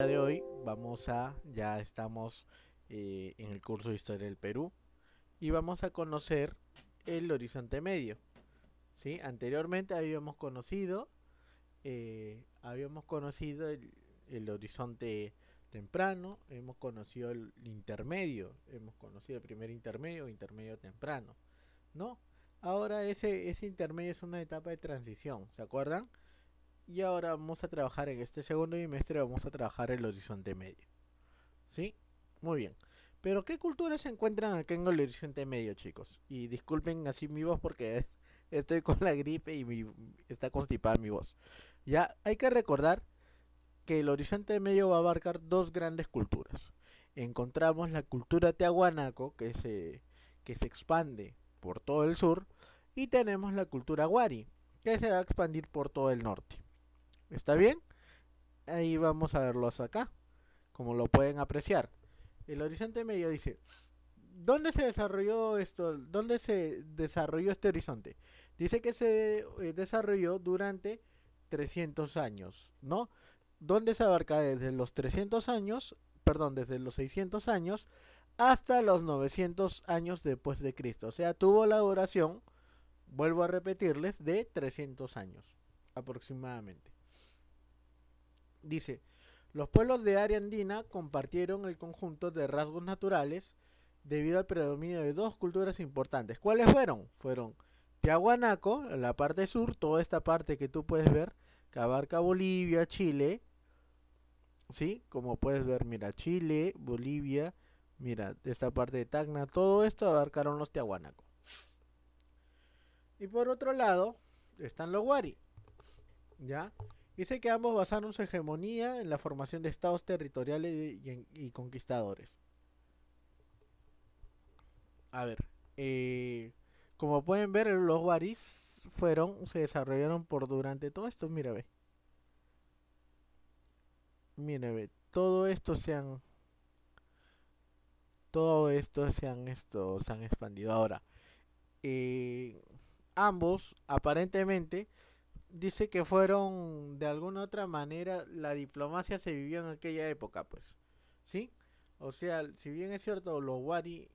de hoy vamos a, ya estamos eh, en el curso de Historia del Perú y vamos a conocer el Horizonte Medio. ¿sí? Anteriormente habíamos conocido, eh, habíamos conocido el, Horizonte Temprano, hemos conocido el Intermedio, hemos conocido el primer Intermedio, Intermedio Temprano, ¿no? Ahora ese intermedio es una etapa de transición, ¿se acuerdan? Y ahora vamos a trabajar en este segundo bimestre, vamos a trabajar el horizonte medio. ¿Sí? Muy bien. Pero ¿qué culturas se encuentran acá en el horizonte medio, chicos? Y disculpen así mi voz porque estoy con la gripe y está constipada mi voz. Ya hay que recordar que el horizonte medio va a abarcar dos grandes culturas. Encontramos la cultura tiahuanaco que se, que se expande por todo el sur y tenemos la cultura guari que se va a expandir por todo el norte. ¿Está bien? Ahí vamos a verlos acá, como lo pueden apreciar. El horizonte medio dice, ¿dónde se desarrolló esto? ¿Dónde se desarrolló este horizonte? Dice que se eh, desarrolló durante 300 años, ¿no? ¿Dónde se abarca desde los 300 años, perdón, desde los 600 años hasta los 900 años después de Cristo. O sea, tuvo la duración, vuelvo a repetirles, de 300 años aproximadamente. Dice, los pueblos de área andina compartieron el conjunto de rasgos naturales debido al predominio de dos culturas importantes. ¿Cuáles fueron? Fueron Tiahuanaco, la parte sur, toda esta parte que tú puedes ver, que abarca Bolivia, Chile, ¿sí? Como puedes ver, mira, Chile, Bolivia, mira, esta parte de Tacna, todo esto abarcaron los Tiahuanaco. Y por otro lado, están los Wari. ¿ya? Dice que ambos basaron su hegemonía en la formación de estados territoriales y, conquistadores. A ver, eh, como pueden ver, los waris fueron, se desarrollaron por durante todo esto. Mira, ve. Mira, ve. Todo esto se han... Todo esto se han, esto, se han expandido ahora. Eh, ambos, aparentemente, dice que fueron de alguna otra manera la diplomacia se vivió en aquella época, pues. ¿Sí? O sea, si bien es cierto, los Wari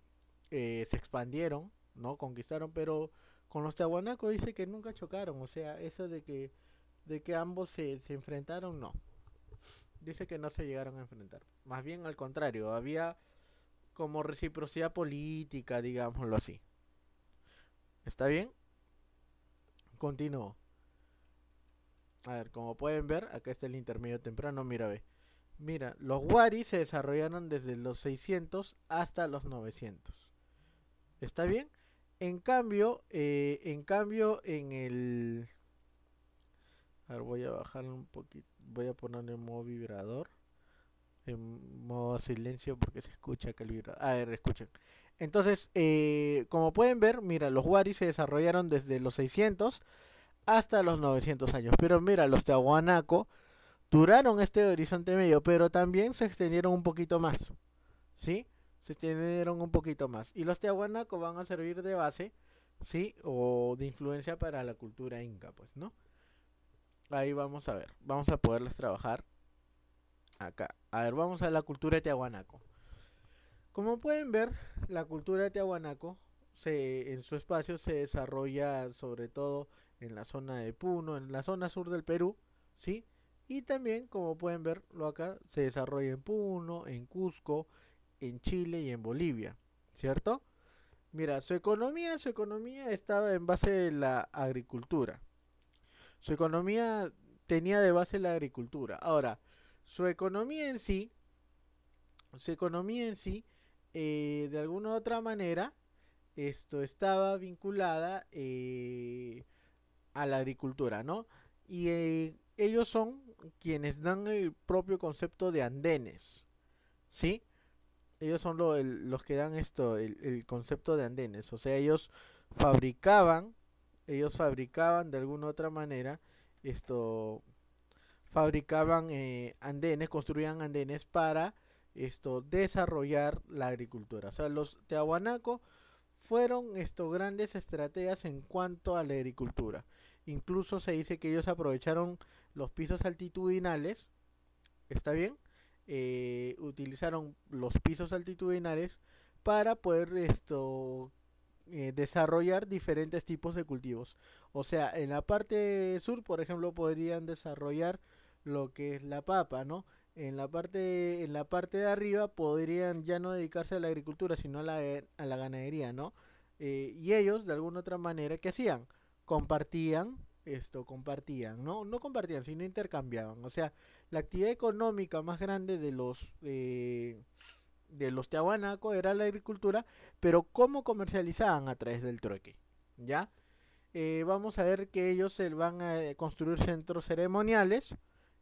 eh, se expandieron, ¿no? Conquistaron, pero con los Tahuanacos dice que nunca chocaron. O sea, eso de que, de que ambos se, se enfrentaron, no. Dice que no se llegaron a enfrentar. Más bien al contrario, había como reciprocidad política, digámoslo así. ¿Está bien? Continúo. A ver, como pueden ver, acá está el intermedio temprano, mira, ve. Mira, los Wari se desarrollaron desde los 600 hasta los 900. ¿Está bien? En cambio, eh, en cambio, en el... A ver, voy a bajar un poquito, voy a ponerle en modo vibrador. En modo silencio porque se escucha que el vibrador... A ver, escuchen. Entonces, eh, como pueden ver, mira, los Wari se desarrollaron desde los 600 hasta los 900 años. Pero mira, los tehuanaco duraron este horizonte medio, pero también se extendieron un poquito más. ¿Sí? Se extendieron un poquito más. Y los tehuanaco van a servir de base, ¿sí? O de influencia para la cultura inca, pues, ¿no? Ahí vamos a ver. Vamos a poderles trabajar acá. A ver, vamos a la cultura de Como pueden ver, la cultura de se, en su espacio se desarrolla sobre todo en la zona de Puno, en la zona sur del Perú, ¿sí? Y también, como pueden verlo acá, se desarrolla en Puno, en Cusco, en Chile y en Bolivia, ¿cierto? Mira, su economía, su economía estaba en base de la agricultura. Su economía tenía de base la agricultura. Ahora, su economía en sí, su economía en sí, eh, de alguna u otra manera, esto estaba vinculada eh, a la agricultura, ¿no? Y eh, ellos son quienes dan el propio concepto de andenes, ¿sí? Ellos son los que dan esto, el, concepto de andenes, o sea, ellos fabricaban, ellos fabricaban de alguna otra manera esto fabricaban eh, andenes, construían andenes para esto desarrollar la agricultura. O sea, los teaguanaco fueron estos grandes estrategas en cuanto a la agricultura. Incluso se dice que ellos aprovecharon los pisos altitudinales, ¿está bien? Eh, utilizaron los pisos altitudinales para poder esto eh, desarrollar diferentes tipos de cultivos. O sea, en la parte sur, por ejemplo, podrían desarrollar lo que es la papa, ¿no? en la parte de, en la parte de arriba podrían ya no dedicarse a la agricultura sino a la, a la ganadería no eh, y ellos de alguna otra manera qué hacían compartían esto compartían no no compartían sino intercambiaban o sea la actividad económica más grande de los eh, de los era la agricultura pero cómo comercializaban a través del trueque ya eh, vamos a ver que ellos se van a construir centros ceremoniales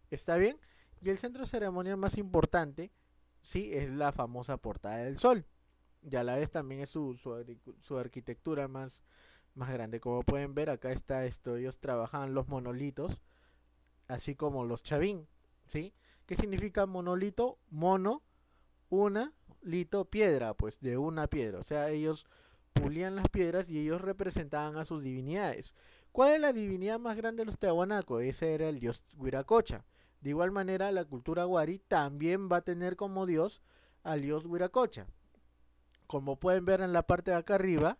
está bien y el centro ceremonial más importante, sí, es la famosa Portada del Sol. ya a la vez también es su, su, su arquitectura más, más grande. Como pueden ver, acá está esto, ellos trabajaban los monolitos, así como los chavín, ¿sí? ¿Qué significa monolito? Mono, una, lito, piedra, pues, de una piedra. O sea, ellos pulían las piedras y ellos representaban a sus divinidades. ¿Cuál es la divinidad más grande de los tehuanacos? Ese era el dios Huiracocha. De igual manera, la cultura Wari también va a tener como dios al dios Huiracocha. Como pueden ver en la parte de acá arriba,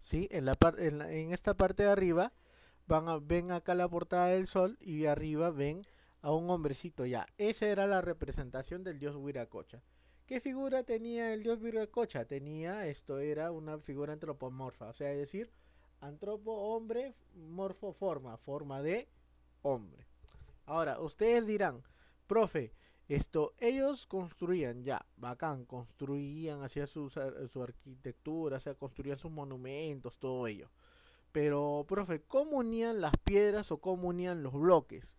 ¿sí? en, la esta parte de arriba, van ven acá la portada del sol y arriba ven a un hombrecito ya. Esa era la representación del dios Huiracocha. ¿Qué figura tenía el dios Huiracocha? Tenía, esto era una figura antropomorfa, o sea, es decir, antropo hombre, morfo forma, forma de hombre. Ahora, ustedes dirán, profe, esto, ellos construían ya, bacán, construían, hacían su, arquitectura, o sea, construían sus monumentos, todo ello. Pero, profe, ¿cómo unían las piedras o cómo unían los bloques?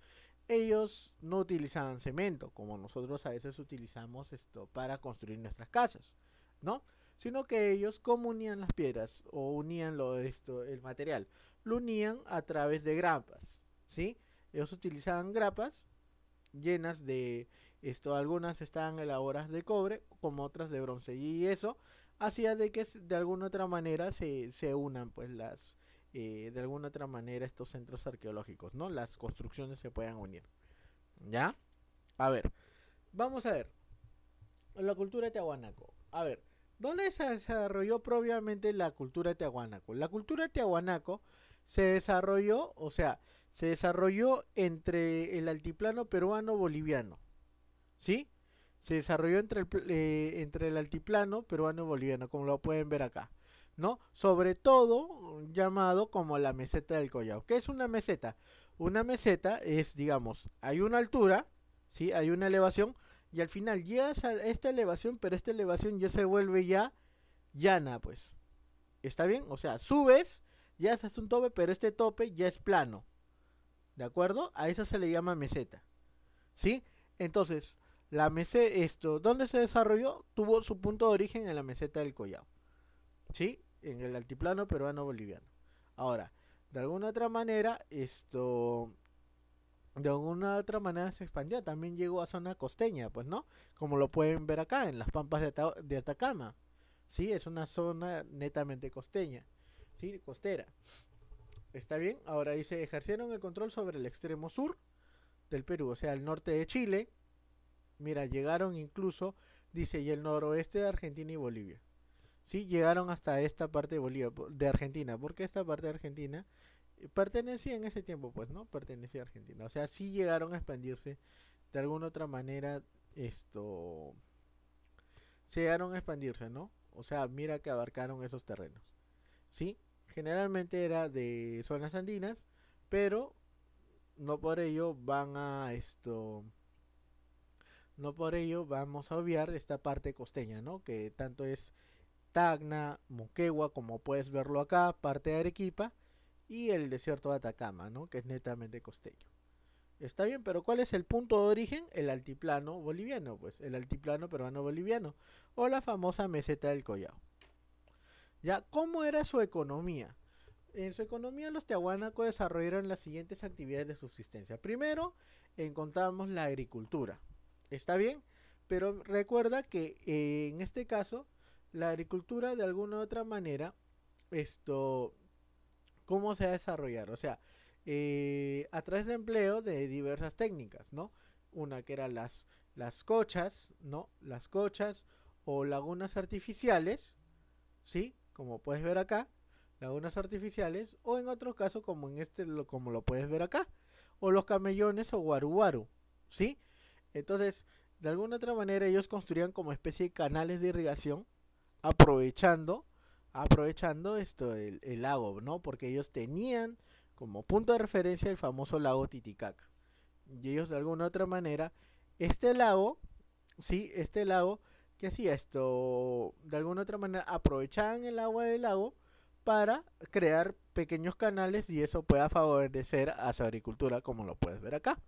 Ellos no utilizaban cemento, como nosotros a veces utilizamos esto para construir nuestras casas, ¿no? Sino que ellos, ¿cómo unían las piedras o unían lo, esto, el material? Lo unían a través de grampas, ¿sí? ellos utilizaban grapas llenas de esto, algunas estaban elaboradas de cobre, como otras de bronce, y eso hacía de que de alguna otra manera se, se unan pues las eh, de alguna otra manera estos centros arqueológicos, ¿no? Las construcciones se puedan unir. ¿Ya? A ver, vamos a ver. La cultura de A ver, ¿dónde se desarrolló propiamente la cultura de La cultura de se desarrolló, o sea, se desarrolló entre el altiplano peruano-boliviano. ¿Sí? Se desarrolló entre el, eh, entre el altiplano peruano-boliviano, como lo pueden ver acá. ¿No? Sobre todo llamado como la meseta del Collao. ¿Qué es una meseta? Una meseta es, digamos, hay una altura, ¿sí? Hay una elevación y al final llegas a esta elevación, pero esta elevación ya se vuelve ya llana, pues. ¿Está bien? O sea, subes, ya haces un tope, pero este tope ya es plano. ¿De acuerdo? A esa se le llama meseta. ¿Sí? Entonces, la meseta, esto, ¿dónde se desarrolló? Tuvo su punto de origen en la meseta del Collao. ¿Sí? En el altiplano peruano boliviano. Ahora, de alguna otra manera, esto de alguna otra manera se expandió. También llegó a zona costeña, pues, ¿no? Como lo pueden ver acá, en las pampas de, de Atacama. Sí, es una zona netamente costeña, sí, costera. Está bien, ahora dice, ejercieron el control sobre el extremo sur del Perú, o sea, el norte de Chile. Mira, llegaron incluso, dice, y el noroeste de Argentina y Bolivia. Sí, llegaron hasta esta parte de Bolivia, de Argentina, porque esta parte de Argentina eh, pertenecía en ese tiempo, pues, ¿no? Pertenecía a Argentina. O sea, sí llegaron a expandirse de alguna otra manera, esto... Se llegaron a expandirse, ¿no? O sea, mira que abarcaron esos terrenos. ¿Sí? generalmente era de zonas andinas, pero no por ello van a esto no por ello vamos a obviar esta parte costeña, ¿no? Que tanto es Tacna, Moquegua, como puedes verlo acá, parte de Arequipa y el desierto de Atacama, ¿no? Que es netamente costeño. Está bien, pero ¿cuál es el punto de origen? El altiplano boliviano, pues, el altiplano peruano boliviano o la famosa meseta del Collao. ¿Cómo era su economía? En su economía los tehuanaco desarrollaron las siguientes actividades de subsistencia. Primero, encontramos la agricultura. ¿Está bien? Pero recuerda que eh, en este caso, la agricultura de alguna u otra manera, esto, ¿cómo se va a desarrollar? O sea, eh, a través de empleo de diversas técnicas, ¿no? Una que era las, las cochas, ¿no? Las cochas o lagunas artificiales, ¿sí? como puedes ver acá, lagunas artificiales, o en otros casos como en este, lo, como lo puedes ver acá, o los camellones o guaruguaru, ¿sí? Entonces, de alguna otra manera ellos construían como especie de canales de irrigación, aprovechando, aprovechando esto, el, lago, ¿no? Porque ellos tenían como punto de referencia el famoso lago Titicaca. Y ellos de alguna otra manera, este lago, sí, este lago que hacía esto? De alguna otra manera aprovechaban el agua del lago para crear pequeños canales y eso pueda favorecer a su agricultura, como lo puedes ver acá.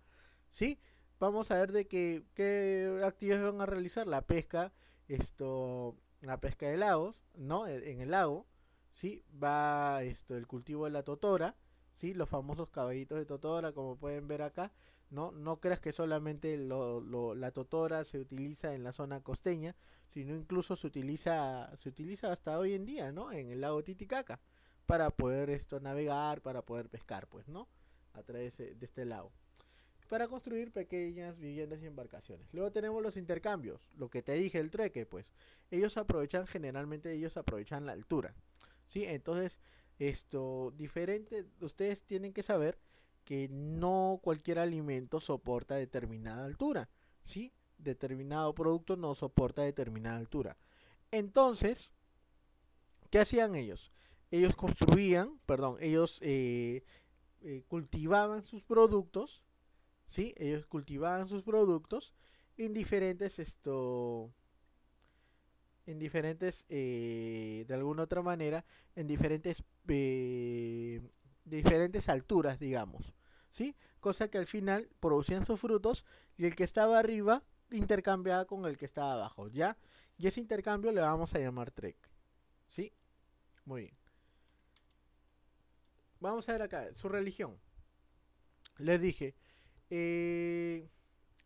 ¿Sí? Vamos a ver de qué, qué actividades van a realizar. La pesca, esto, la pesca de lagos, ¿no? E, en el lago, ¿sí? Va esto, el cultivo de la totora, ¿sí? Los famosos caballitos de totora, como pueden ver acá, ¿no? No creas que solamente lo, la totora se utiliza en la zona costeña, sino incluso se utiliza, se utiliza hasta hoy en día, ¿no? En el lago Titicaca, para poder esto navegar, para poder pescar, pues, ¿no? A través de este lago. Para construir pequeñas viviendas y embarcaciones. Luego tenemos los intercambios, lo que te dije, el treque, pues. Ellos aprovechan, generalmente ellos aprovechan la altura, ¿sí? Entonces, esto, diferente, ustedes tienen que saber que no cualquier alimento soporta determinada altura, ¿sí? Determinado producto no soporta determinada altura. Entonces, ¿qué hacían ellos? Ellos construían, perdón, ellos eh, eh, cultivaban sus productos, ¿sí? Ellos cultivaban sus productos en diferentes esto en diferentes eh, de alguna otra manera en diferentes de diferentes alturas, digamos, ¿sí? Cosa que al final producían sus frutos y el que estaba arriba intercambiaba con el que estaba abajo, ¿ya? Y ese intercambio le vamos a llamar trek, ¿sí? Muy bien. Vamos a ver acá, su religión. Les dije, eh,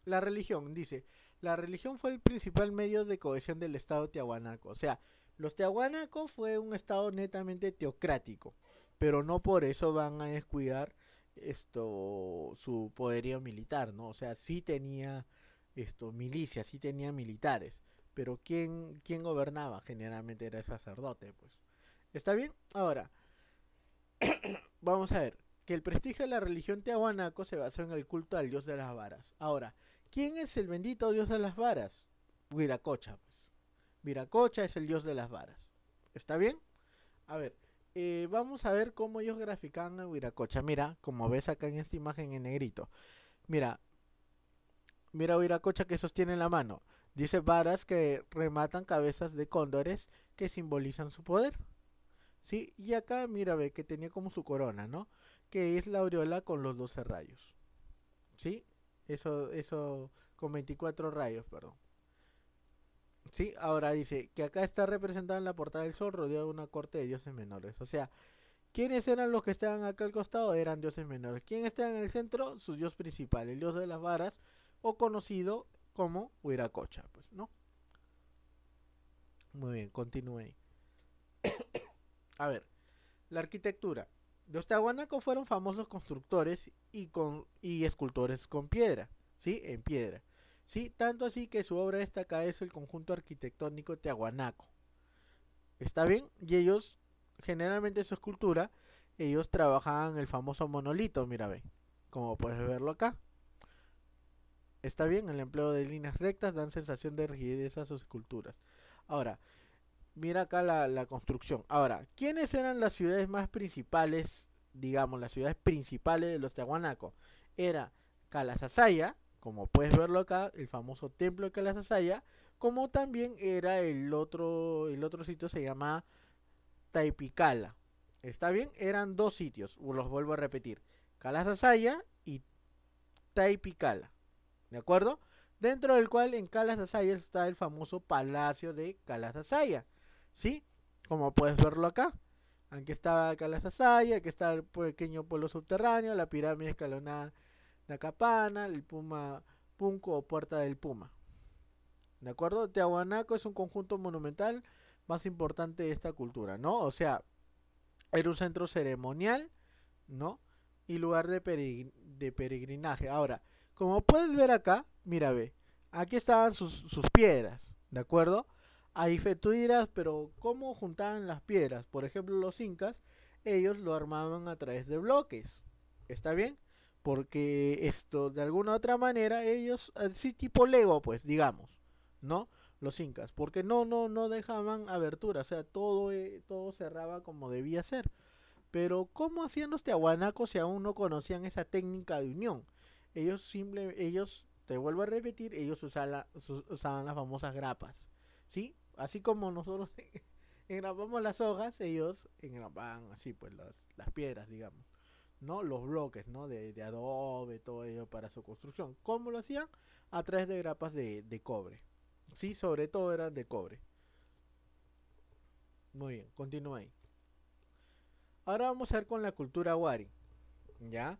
la religión, dice, la religión fue el principal medio de cohesión del Estado tiahuanaco. O sea, los tiahuanacos fue un Estado netamente teocrático pero no por eso van a descuidar esto su poderío militar, ¿no? O sea, sí tenía esto milicias, sí tenía militares, pero quién quién gobernaba generalmente era el sacerdote, pues. ¿Está bien? Ahora vamos a ver que el prestigio de la religión tehuanaco se basó en el culto al dios de las varas. Ahora, ¿quién es el bendito dios de las varas? Viracocha, pues. Viracocha es el dios de las varas. ¿Está bien? A ver, eh, vamos a ver cómo ellos grafican a Huiracocha. Mira, como ves acá en esta imagen en negrito. Mira, mira a Huiracocha que sostiene la mano. Dice varas que rematan cabezas de cóndores que simbolizan su poder. ¿Sí? Y acá, mira, ve que tenía como su corona, ¿no? Que es la aureola con los 12 rayos. ¿Sí? Eso, eso, con 24 rayos, perdón. Sí, ahora dice que acá está representada en la portada del sol rodeado de una corte de dioses menores. O sea, ¿quiénes eran los que estaban acá al costado? Eran dioses menores. ¿Quién está en el centro? Su dios principal, el dios de las varas, o conocido como Huiracocha, pues, ¿no? Muy bien, continúe. A ver, la arquitectura. Los Tahuanaco fueron famosos constructores y, con, y escultores con piedra, ¿sí? En piedra. Sí, tanto así que su obra acá es el conjunto arquitectónico teaguanaco. ¿Está bien? Y ellos, generalmente su escultura, ellos trabajaban el famoso monolito, mira, ve, como puedes verlo acá. Está bien, el empleo de líneas rectas dan sensación de rigidez a sus esculturas. Ahora, mira acá la, construcción. Ahora, ¿quiénes eran las ciudades más principales, digamos, las ciudades principales de los Tiahuanaco Era Calasasaya, como puedes verlo acá, el famoso templo de Calasasaya, como también era el otro, el otro sitio se llama Taipicala. ¿Está bien? Eran dos sitios, los vuelvo a repetir, Calasasaya y Taipicala, ¿de acuerdo? Dentro del cual en Calasasaya está el famoso palacio de Calasasaya. ¿sí? Como puedes verlo acá. Aquí está Calasasaya, aquí está el pequeño pueblo subterráneo, la pirámide escalonada la capana, el Puma Punco o Puerta del Puma. ¿De acuerdo? Tehuanaco es un conjunto monumental más importante de esta cultura, ¿no? O sea, era un centro ceremonial, ¿no? Y lugar de, peregrinaje. Ahora, como puedes ver acá, mira, ve, aquí estaban sus, sus piedras, ¿de acuerdo? Ahí tú pero ¿cómo juntaban las piedras? Por ejemplo, los incas, ellos lo armaban a través de bloques, ¿está bien? Porque esto, de alguna u otra manera, ellos, así eh, tipo Lego, pues, digamos, ¿no? Los incas, porque no, no, no dejaban abertura, o sea, todo, eh, todo cerraba como debía ser. Pero, ¿cómo hacían los tehuanacos si aún no conocían esa técnica de unión? Ellos simple, ellos, te vuelvo a repetir, ellos usaban, las famosas grapas, ¿sí? Así como nosotros engrapamos las hojas, ellos engrapaban así, pues, las piedras, digamos. ¿no? Los bloques, ¿no? De, adobe, todo ello para su construcción. ¿Cómo lo hacían? A través de grapas de, de cobre. Sí, sobre todo eran de cobre. Muy bien, continúa ahí. Ahora vamos a ver con la cultura Wari. ¿Ya?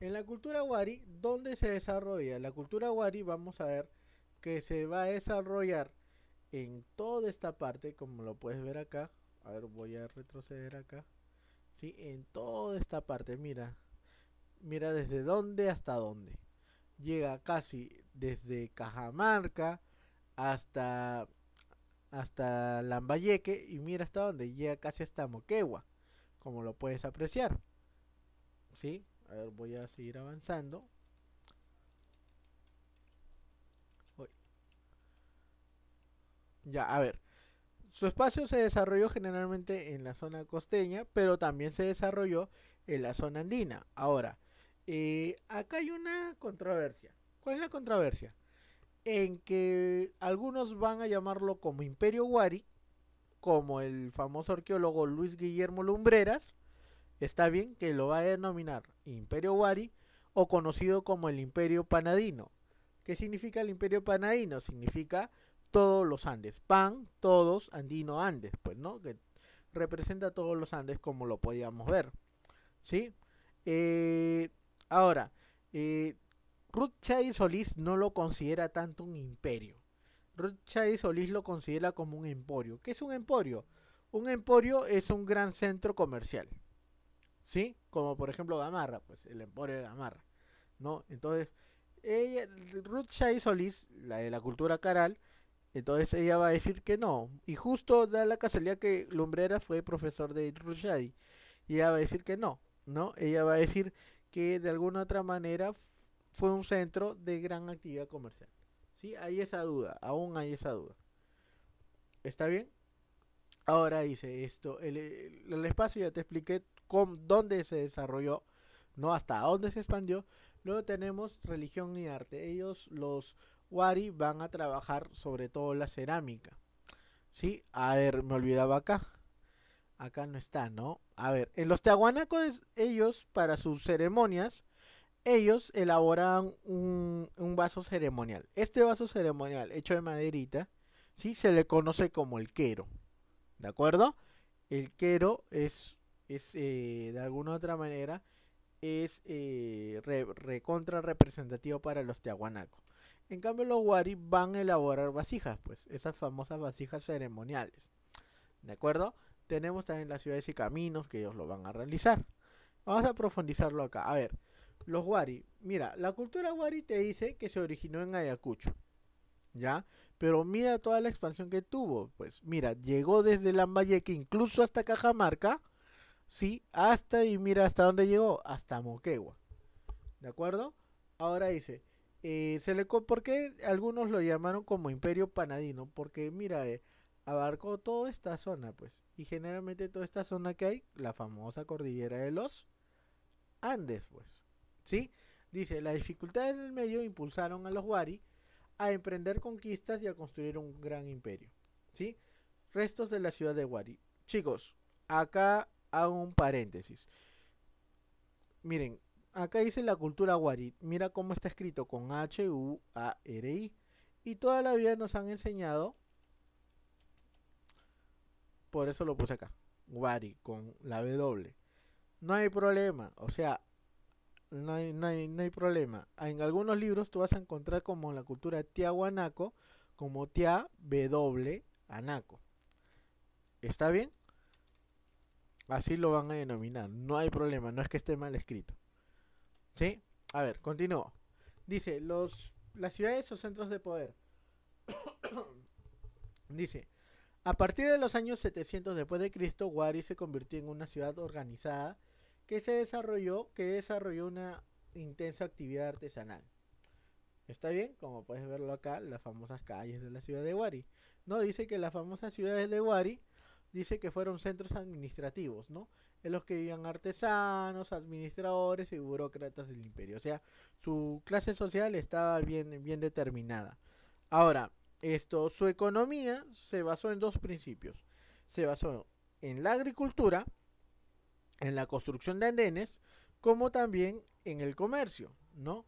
En la cultura Wari, ¿dónde se desarrolla? La cultura Wari vamos a ver que se va a desarrollar en toda esta parte, como lo puedes ver acá. A ver, voy a retroceder acá. En toda esta parte, mira. Mira desde dónde hasta dónde. Llega casi desde Cajamarca hasta hasta Lambayeque y mira hasta dónde llega casi hasta Moquegua, como lo puedes apreciar. ¿Sí? A ver, voy a seguir avanzando. Ya, a ver. Su espacio se desarrolló generalmente en la zona costeña, pero también se desarrolló en la zona andina. Ahora, eh, acá hay una controversia. ¿Cuál es la controversia? En que algunos van a llamarlo como Imperio Wari, como el famoso arqueólogo Luis Guillermo Lumbreras, está bien que lo va a denominar Imperio Wari o conocido como el Imperio Panadino. ¿Qué significa el Imperio Panadino? Significa todos los Andes. Pan, todos, andino, Andes, pues, ¿no? Que representa todos los Andes como lo podíamos ver. ¿Sí? Eh, ahora, eh, Ruth Solís no lo considera tanto un imperio. Ruth Chay Solís lo considera como un emporio. ¿Qué es un emporio? Un emporio es un gran centro comercial. ¿Sí? Como por ejemplo Gamarra, pues el emporio de Gamarra. ¿No? Entonces, Ruth Chay Solís, la de la cultura caral, entonces ella va a decir que no. Y justo da la casualidad que Lumbrera fue profesor de Rushadi. Y ella va a decir que no, ¿no? Ella va a decir que de alguna otra manera fue un centro de gran actividad comercial. ¿Sí? Hay esa duda, aún hay esa duda. ¿Está bien? Ahora dice esto, el, el espacio ya te expliqué con dónde se desarrolló, no hasta dónde se expandió. Luego tenemos religión y arte. Ellos, los Wari van a trabajar sobre todo la cerámica. ¿Sí? A ver, me olvidaba acá. Acá no está, ¿no? A ver, en los teaguanacos, ellos, para sus ceremonias, ellos elaboran un, vaso ceremonial. Este vaso ceremonial, hecho de maderita, ¿sí? Se le conoce como el quero. ¿De acuerdo? El quero es, es eh, de alguna u otra manera, es eh, recontra representativo para los teaguanacos. En cambio, los Wari van a elaborar vasijas, pues, esas famosas vasijas ceremoniales. ¿De acuerdo? Tenemos también las ciudades y caminos que ellos lo van a realizar. Vamos a profundizarlo acá. A ver, los Wari. Mira, la cultura Wari te dice que se originó en Ayacucho. ¿Ya? Pero mira toda la expansión que tuvo. Pues mira, llegó desde Lambayeque incluso hasta Cajamarca. Sí, hasta y mira hasta dónde llegó, hasta Moquegua. ¿De acuerdo? Ahora dice, eh, se le, ¿Por qué algunos lo llamaron como imperio panadino? Porque mira, eh, abarcó toda esta zona, pues. Y generalmente toda esta zona que hay, la famosa cordillera de los Andes, pues. ¿Sí? Dice, la dificultad en el medio impulsaron a los Wari a emprender conquistas y a construir un gran imperio. ¿Sí? Restos de la ciudad de Wari. Chicos, acá hago un paréntesis. Miren, Acá dice la cultura Wari Mira cómo está escrito con H-U-A-R-I. Y toda la vida nos han enseñado. Por eso lo puse acá. Wari, con la W. No hay problema. O sea, no hay, problema. En algunos libros tú vas a encontrar como la cultura tiahuanaco. Como tia W anaco. ¿Está bien? Así lo van a denominar. No hay problema. No es que esté mal escrito. ¿Sí? A ver, continúo. Dice, los, las ciudades o centros de poder. Dice, a partir de los años 700 después de Cristo, Wari se convirtió en una ciudad organizada que se desarrolló, que desarrolló una intensa actividad artesanal. ¿Está bien? Como puedes verlo acá, las famosas calles de la ciudad de Wari. No, dice que las famosas ciudades de Wari, dice que fueron centros administrativos, ¿no? en los que vivían artesanos, administradores y burócratas del imperio. O sea, su clase social estaba bien, bien determinada. Ahora, esto, su economía se basó en dos principios. Se basó en la agricultura, en la construcción de andenes, como también en el comercio, ¿no?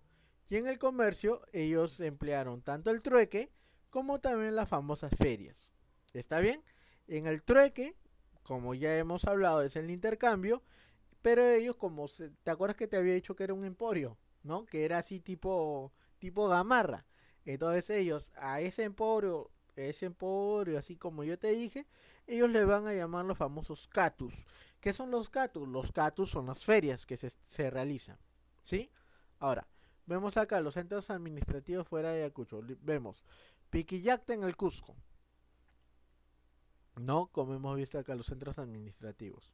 Y en el comercio ellos emplearon tanto el trueque como también las famosas ferias. ¿Está bien? En el trueque como ya hemos hablado, es el intercambio, pero ellos, como te acuerdas que te había dicho que era un emporio, ¿no? Que era así tipo, tipo gamarra. Entonces ellos a ese emporio, ese emporio, así como yo te dije, ellos le van a llamar los famosos catus. ¿Qué son los catus? Los catus son las ferias que se, se realizan, ¿sí? Ahora, vemos acá los centros administrativos fuera de Ayacucho. Vemos Piquillacta en el Cusco, no, como hemos visto acá los centros administrativos.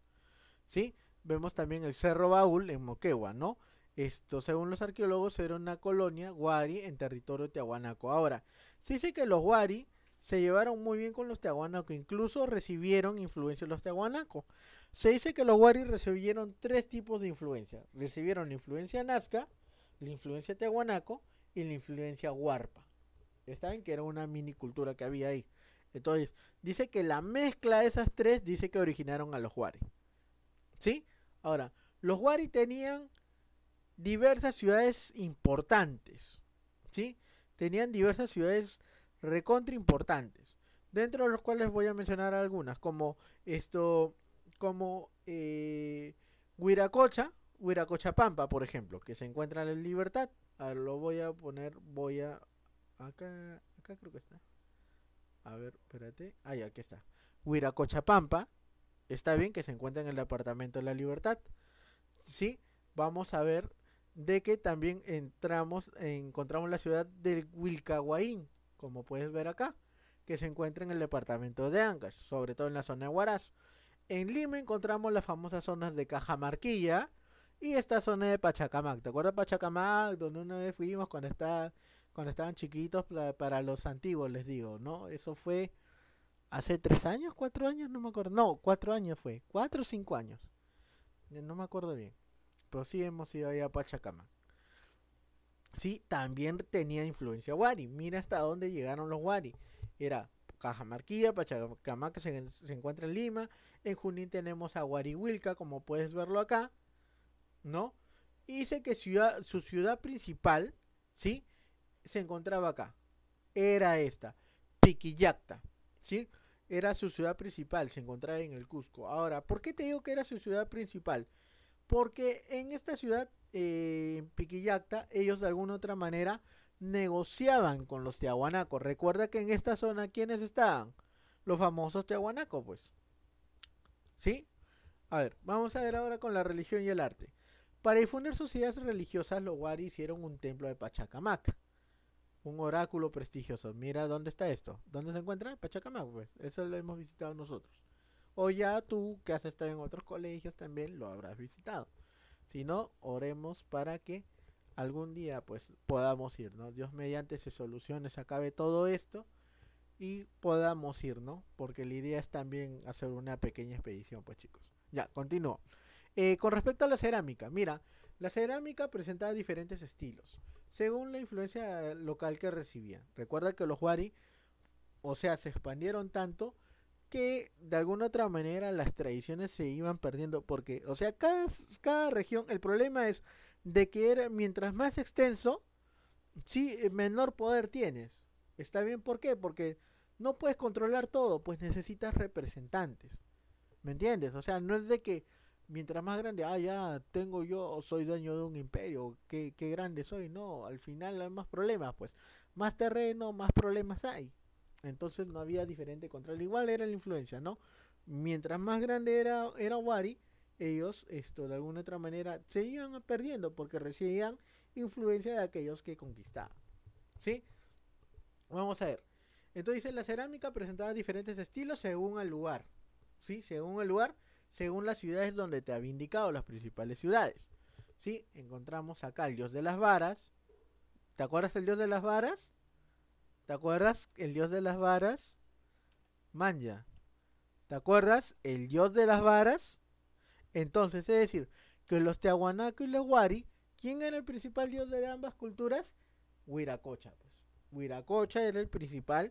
¿Sí? Vemos también el Cerro Baúl en Moquegua, ¿no? Esto, según los arqueólogos, era una colonia guari en territorio tehuanaco. Ahora, se dice que los guari se llevaron muy bien con los tehuanaco, incluso recibieron influencia de los tehuanaco. Se dice que los guari recibieron tres tipos de influencia. Recibieron la influencia nazca, la influencia tehuanaco y la influencia huarpa. Ya que era una minicultura que había ahí. Entonces, dice que la mezcla de esas tres dice que originaron a los Wari. ¿Sí? Ahora, los Wari tenían diversas ciudades importantes. ¿Sí? Tenían diversas ciudades recontra importantes. Dentro de los cuales voy a mencionar algunas, como esto, como eh, Huiracocha, Huiracocha, Pampa por ejemplo, que se encuentra en Libertad. lo voy a poner, voy a... Acá, acá creo que está. A ver, espérate. Ah, ya, aquí está. Huiracochapampa. Está bien que se encuentra en el departamento de la libertad. Sí, vamos a ver de que también entramos, encontramos la ciudad del Wilcahuaín, como puedes ver acá, que se encuentra en el departamento de Ancash, sobre todo en la zona de Huaraz. En Lima encontramos las famosas zonas de Cajamarquilla y esta zona de Pachacamac. ¿Te acuerdas de Pachacamac? Donde una vez fuimos cuando está cuando estaban chiquitos, para, los antiguos, les digo, ¿no? Eso fue hace tres años, cuatro años, no me acuerdo. No, cuatro años fue, cuatro o cinco años. No me acuerdo bien. Pero sí hemos ido ahí a Pachacama. Sí, también tenía influencia Wari. Mira hasta dónde llegaron los Wari. Era Cajamarquía, Pachacama, que se, encuentra en Lima. En Junín tenemos a Wilca, como puedes verlo acá, ¿no? Y dice que ciudad, su ciudad principal, ¿sí? se encontraba acá. Era esta, Piquillacta ¿sí? Era su ciudad principal, se encontraba en el Cusco. Ahora, ¿por qué te digo que era su ciudad principal? Porque en esta ciudad, Piquillacta, eh, ellos de alguna u otra manera negociaban con los tiahuanacos. Recuerda que en esta zona, ¿quiénes estaban? Los famosos tiahuanacos, pues. ¿Sí? A ver, vamos a ver ahora con la religión y el arte. Para difundir sus ideas religiosas, los Wari hicieron un templo de Pachacamac un oráculo prestigioso. Mira dónde está esto. ¿Dónde se encuentra? Pachacamac, pues. Eso lo hemos visitado nosotros. O ya tú, que has estado en otros colegios, también lo habrás visitado. Si no, oremos para que algún día pues podamos ir, ¿no? Dios mediante se solucione, se acabe todo esto y podamos ir, ¿no? Porque la idea es también hacer una pequeña expedición, pues chicos. Ya, continúo. Eh, con respecto a la cerámica, mira, la cerámica presenta diferentes estilos según la influencia local que recibían. Recuerda que los Wari, o sea, se expandieron tanto que de alguna otra manera las tradiciones se iban perdiendo porque, o sea, cada, cada región, el problema es de que era, mientras más extenso, sí, eh, menor poder tienes. ¿Está bien? ¿Por qué? Porque no puedes controlar todo, pues necesitas representantes. ¿Me entiendes? O sea, no es de que mientras más grande, ah, ya tengo yo, soy dueño de un imperio, qué, grande soy. No, al final hay más problemas, pues. Más terreno, más problemas hay. Entonces no había diferente control. Igual era la influencia, ¿no? Mientras más grande era, era Wari, ellos, esto de alguna u otra manera, se iban perdiendo porque recibían influencia de aquellos que conquistaban. ¿Sí? Vamos a ver. Entonces la cerámica presentaba diferentes estilos según el lugar. ¿Sí? Según el lugar según las ciudades donde te había indicado las principales ciudades. ¿Sí? Encontramos acá el dios de las varas. ¿Te acuerdas el dios de las varas? ¿Te acuerdas el dios de las varas? Manja. ¿Te acuerdas? El dios de las varas. Entonces, es decir, que los teaguanacos y los huari ¿quién era el principal dios de ambas culturas? Huiracocha, pues. Huiracocha era el principal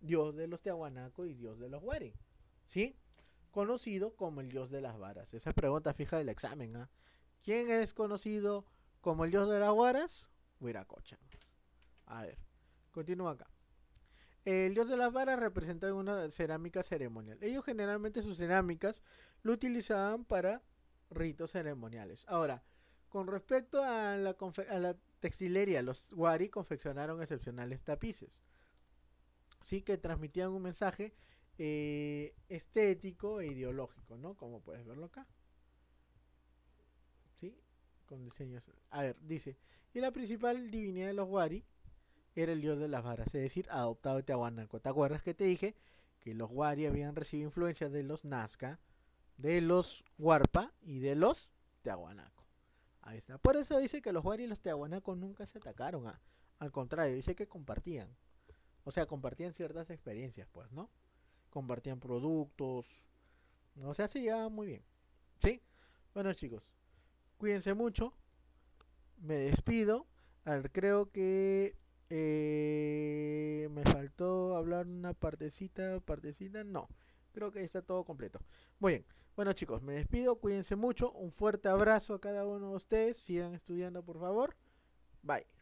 dios de los Teahuanaco y dios de los huari ¿Sí? conocido como el dios de las varas? Esa pregunta fija del examen. ¿ah? ¿Quién es conocido como el dios de las varas? Huiracocha. A ver, continúa acá. El dios de las varas representaba una cerámica ceremonial. Ellos generalmente sus cerámicas lo utilizaban para ritos ceremoniales. Ahora, con respecto a la, la textilería, los Wari confeccionaron excepcionales tapices, sí que transmitían un mensaje eh, estético e ideológico, ¿no? Como puedes verlo acá. ¿Sí? Con diseños. A ver, dice. Y la principal divinidad de los Wari era el dios de las varas, es decir, adoptado de Tehuanaco. ¿Te acuerdas que te dije que los Wari habían recibido influencia de los Nazca, de los Huarpa y de los Tehuanaco? Ahí está. Por eso dice que los Wari y los Tehuanaco nunca se atacaron. Ah. al contrario, dice que compartían. O sea, compartían ciertas experiencias, pues, ¿no? compartían productos. no se hacía muy bien. ¿Sí? Bueno, chicos, cuídense mucho. Me despido. A creo que eh, me faltó hablar una partecita, partecita. No, creo que está todo completo. Muy bien. Bueno, chicos, me despido. Cuídense mucho. Un fuerte abrazo a cada uno de ustedes. Sigan estudiando, por favor. Bye.